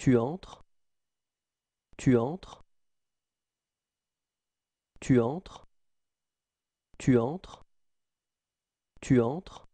Tu entres. Tu entres. Tu entres. Tu entres. Tu entres.